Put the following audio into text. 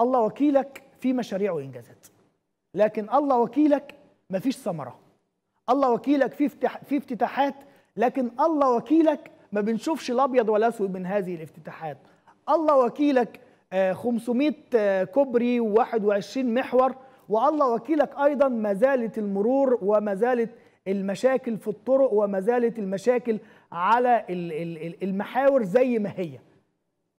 الله وكيلك في مشاريع وانجازات لكن الله وكيلك ما فيش ثمره الله وكيلك في افتتاح في افتتاحات لكن الله وكيلك ما بنشوفش الابيض والاسود من هذه الافتتاحات الله وكيلك 500 آه، آه، كوبري و21 محور والله وكيلك ايضا ما زالت المرور وما زالت المشاكل في الطرق وما زالت المشاكل على المحاور زي ما هي